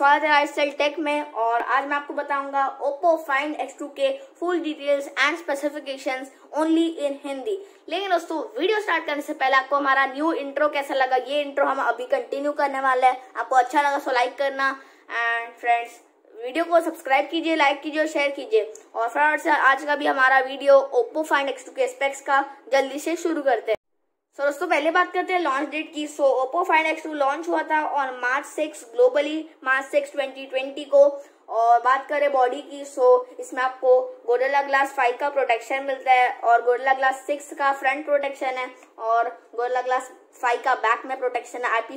स्वागत है lifestyle take में और आज मैं आपको बताऊंगा ओप्पो फाइंड टू के full details and specifications only in Hindi लेकिन दोस्तों वीडियो स्टार्ट करने से पहले आपको हमारा न्यू इंट्रो कैसा लगा ये इंट्रो हम अभी कंटिन्यू करने वाले हैं आपको अच्छा लगा सो तो लाइक करना एंड फ्रेंड्स वीडियो को सब्सक्राइब कीजिए लाइक कीजिए और शेयर कीजिए और फ्रेंड्स आज का भी हमारा वीडियो ओप्पो फाइंड X2 के स्पेक्स का जल्दी से शुरू करते हैं तो दोस्तों पहले बात करते हैं लॉन्च डेट की so Oppo find X two launch हुआ था और March six globally March six twenty twenty को और बात करें बॉडी की सो इसमें आपको गोडला ग्लास फाइव का प्रोटेक्शन मिलता है और गोडला ग्लास सिक्स का फ्रंट प्रोटेक्शन है और गोडला ग्लास फाइव का बैक में प्रोटेक्शन है IP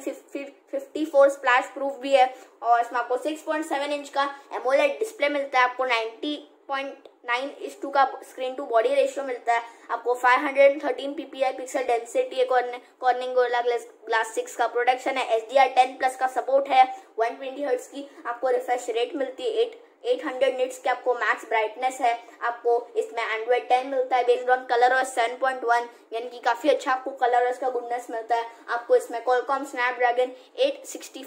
fifty four splash proof भी है और इसमें आपको सिक्स पॉइंट सेवन इंच का एमोलेट डिस्प्ले मिलता है आपको नाइन्टी पॉइंट नाइन इस टू का स्क्रीन टू बॉडी रेशियो मिलता है आपको five hundred 513 PPI pixel density है कॉर्निंग गोला ग्लास सिक्स का प्रोडक्शन है H D R ten plus का सपोर्ट है वन ट्वेंटी हर्ट्स की आपको रिफ्रेश रेट मिलती है एट एट हंड्रेड निट्स की आपको मैक्स ब्राइटनेस है आपको इसमें एंड्रॉइड टेन मिलता है बेस्ड ऑन कलर और वन यानी कि काफी अच्छा आपको कलर और इसका गुडनेस मिलता है आपको इसमें कॉलकॉम स्नैपड्रैगन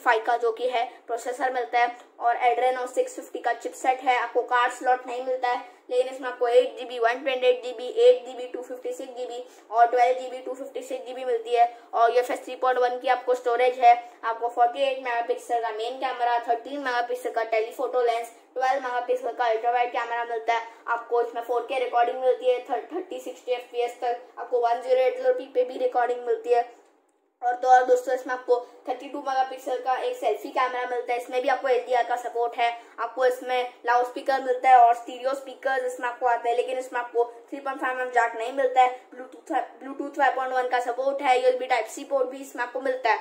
फाइव का जो कि है प्रोसेसर मिलता है और एड्रेनो 650 का चिपसेट है आपको कार्ड स्लॉट नहीं मिलता है लेकिन इसमें आपको eight G B one twenty eight G B eight G B two fifty six G B और twelve G B two fifty six G B मिलती है और ये फेस थ्री पॉइंट वन की आपको स्टोरेज है आपको फोर्टी एट मेगा पिक्सल का main camera thirteen mega pixel का telephoto lens twelve mega pixel का अल्ट्रावाइट कैमरा मिलता है आपको इसमें फोर के रिकॉर्डिंग मिलती है thirty sixty F P S तक आपको one zero eight zero P पे भी रिकॉर्डिंग मिलती है और तो और दोस्तों इसमें आपको 32 मेगापिक्सल का एक सेल्फी कैमरा मिलता है इसमें भी आपको एच का सपोर्ट है आपको इसमें लाउड स्पीकर मिलता है और स्टीरियो स्पीकर इसमें आपको आते हैं लेकिन इसमें आपको 3.5 पॉइंट mm जैक नहीं मिलता है ब्लूटूथ ब्लूटूथ 5.1 का सपोर्ट है यूएसबी टाइप सी पोर्ट भी इसमें आपको मिलता है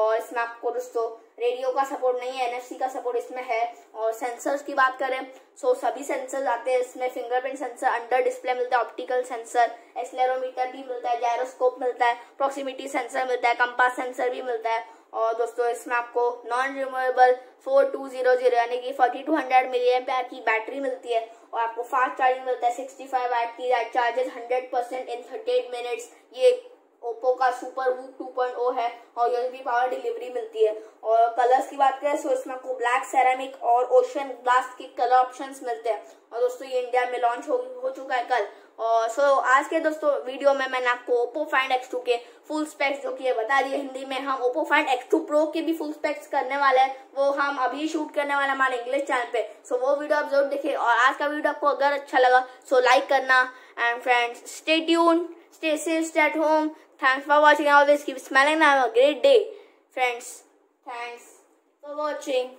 और इसमें आपको दोस्तों रेडियो का सपोर्ट नहीं है एनएफसी का सपोर्ट इसमें है और सेंसर्स की बात करें सो सभी सेंसर आते हैं इसमें फिंगरप्रिंट सेंसर अंडर डिस्प्ले मिलता है ऑप्टिकल सेंसर एक्सलेरोमीटर भी मिलता है जायरोस्कोप मिलता है प्रोक्सीमिटी सेंसर मिलता है कंपास सेंसर भी मिलता है और दोस्तों इसमें आपको non removable four two zero zero यानी कि forty two hundred milli M की बैटरी मिलती है और आपको फास्ट चार्जिंग मिलता है सिक्सटी फाइव वाट की charges hundred percent in thirty eight minutes ये सुपर वूप 2.0 है और यू भी पावर डिलीवरी मिलती है और कलर्स की बात करें तो इसमें आपको ब्लैक सेरामिक और ओशन ग्लास के कलर ऑप्शन मिलते हैं और दोस्तों ये इंडिया में लॉन्च हो, हो चुका है कल और सो so, आज के दोस्तों वीडियो में मैंने आपको ओप्पो फाइंड एक्स टू के फुल स्पेक्स जो कि है बता दिए हिंदी में हम Oppo find X two pro के भी फुल स्पेक्स करने वाले हैं वो हम अभी शूट करने वाले हैं हमारे इंग्लिश चैनल पे सो so, वो वीडियो आप जरूर देखिए और आज का वीडियो आपको अगर अच्छा लगा सो so लाइक करना and friends stay tune stay safe stay at home Thanks for watching. Always keep smiling and have a great day, friends. Thanks for watching.